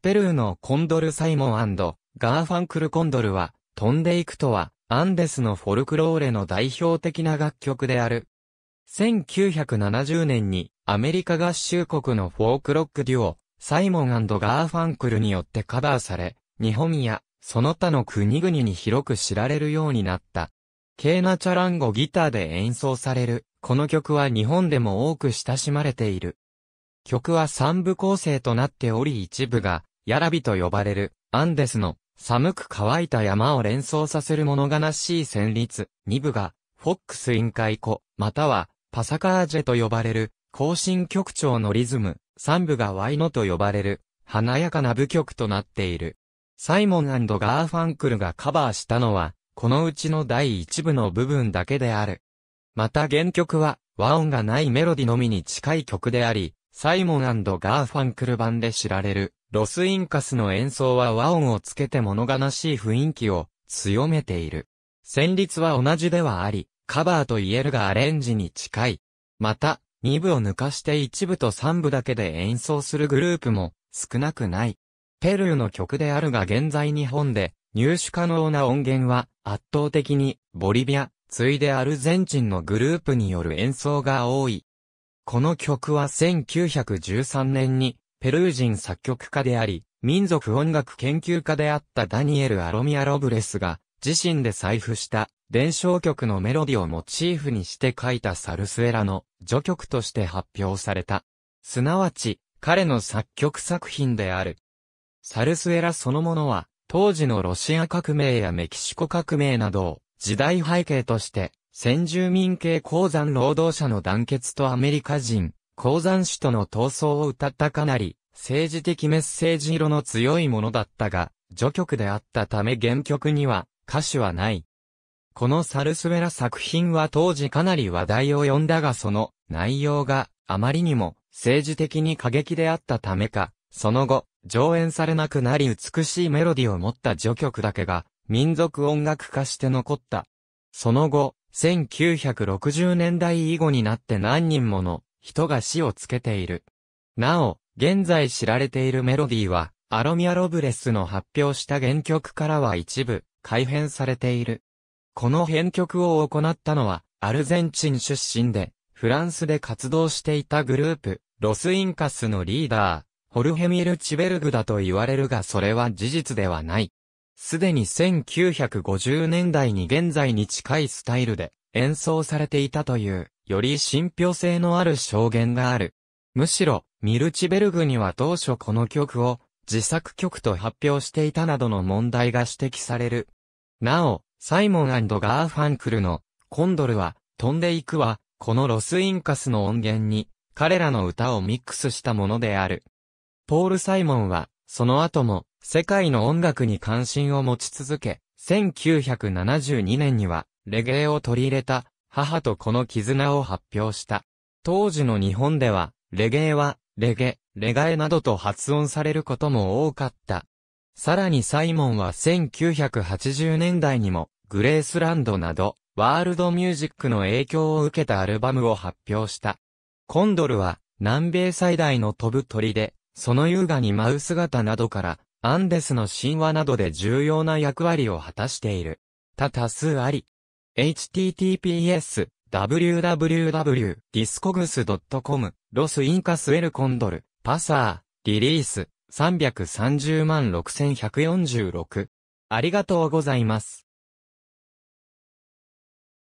ペルーのコンドル・サイモンガーファンクル・コンドルは、飛んでいくとは、アンデスのフォルクローレの代表的な楽曲である。1970年に、アメリカ合衆国のフォークロックデュオ、サイモンガーファンクルによってカバーされ、日本や、その他の国々に広く知られるようになった。ケーナチャランゴギターで演奏される、この曲は日本でも多く親しまれている。曲は三部構成となっており一部がやらびと呼ばれる、アンデスの、寒く乾いた山を連想させる物悲しい旋律、2部が、フォックスインカイコ、または、パサカージェと呼ばれる、行進曲調のリズム、3部がワイノと呼ばれる、華やかな部曲となっている。サイモンガーファンクルがカバーしたのは、このうちの第1部の部分だけである。また原曲は、和音がないメロディのみに近い曲であり、サイモンガーファンクル版で知られる。ロスインカスの演奏は和音をつけて物悲しい雰囲気を強めている。旋律は同じではあり、カバーと言えるがアレンジに近い。また、2部を抜かして1部と3部だけで演奏するグループも少なくない。ペルーの曲であるが現在日本で入手可能な音源は圧倒的にボリビア、ついでアルゼンチンのグループによる演奏が多い。この曲は1913年にペルー人作曲家であり、民族音楽研究家であったダニエル・アロミア・ロブレスが、自身で採譜した伝承曲のメロディをモチーフにして書いたサルスエラの序曲として発表された。すなわち、彼の作曲作品である。サルスエラそのものは、当時のロシア革命やメキシコ革命などを時代背景として、先住民系鉱山労働者の団結とアメリカ人、鉱山師との闘争を歌ったかなり、政治的メッセージ色の強いものだったが、序曲であったため原曲には歌詞はない。このサルスベラ作品は当時かなり話題を呼んだがその内容があまりにも政治的に過激であったためか、その後、上演されなくなり美しいメロディを持った序曲だけが民族音楽化して残った。その後、1960年代以後になって何人もの人が死をつけている。なお、現在知られているメロディーは、アロミア・ロブレスの発表した原曲からは一部、改編されている。この編曲を行ったのは、アルゼンチン出身で、フランスで活動していたグループ、ロスインカスのリーダー、ホルヘミル・チベルグだと言われるがそれは事実ではない。すでに1950年代に現在に近いスタイルで演奏されていたという。より信憑性のある証言がある。むしろ、ミルチベルグには当初この曲を自作曲と発表していたなどの問題が指摘される。なお、サイモンガーファンクルのコンドルは飛んでいくは、このロスインカスの音源に彼らの歌をミックスしたものである。ポール・サイモンは、その後も世界の音楽に関心を持ち続け、1972年にはレゲエを取り入れた母と子の絆を発表した。当時の日本では、レゲエは、レゲ、レガエなどと発音されることも多かった。さらにサイモンは1980年代にも、グレースランドなど、ワールドミュージックの影響を受けたアルバムを発表した。コンドルは、南米最大の飛ぶ鳥で、その優雅に舞う姿などから、アンデスの神話などで重要な役割を果たしている。多多数あり、https www.discogs.com ロスインカスエルコンドルパサーリリース330万6146ありがとうございます。